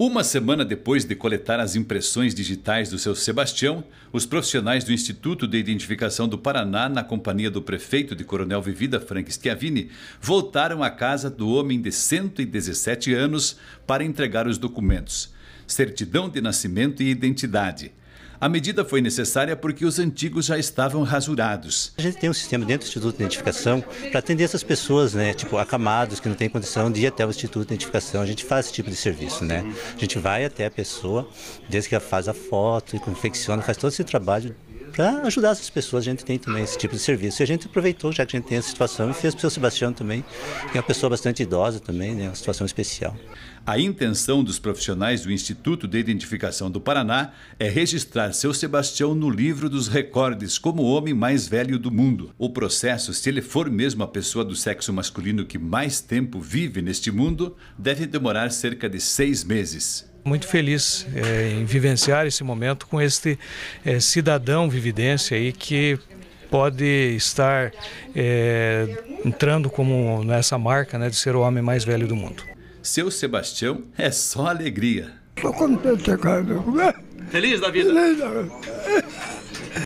Uma semana depois de coletar as impressões digitais do seu Sebastião, os profissionais do Instituto de Identificação do Paraná, na companhia do prefeito de Coronel Vivida, Frank Schiavini, voltaram à casa do homem de 117 anos para entregar os documentos, certidão de nascimento e identidade a medida foi necessária porque os antigos já estavam rasurados. A gente tem um sistema dentro do Instituto de Identificação para atender essas pessoas, né, tipo acamados que não têm condição de ir até o Instituto de Identificação. A gente faz esse tipo de serviço, né? A gente vai até a pessoa, desde que ela faz a foto e confecciona, faz todo esse trabalho para ajudar essas pessoas. A gente tem também esse tipo de serviço. E a gente aproveitou, já que a gente tem essa situação, e fez para o seu Sebastião também, que é uma pessoa bastante idosa também, né, uma situação especial. A intenção dos profissionais do Instituto de Identificação do Paraná é registrar seu Sebastião no livro dos recordes como o homem mais velho do mundo. O processo, se ele for mesmo a pessoa do sexo masculino que mais tempo vive neste mundo, deve demorar cerca de seis meses. Muito feliz é, em vivenciar esse momento com este é, cidadão vividência aí que pode estar é, entrando como nessa marca né, de ser o homem mais velho do mundo. Seu Sebastião é só alegria. Estou contente, cara. Feliz da vida? Feliz da vida.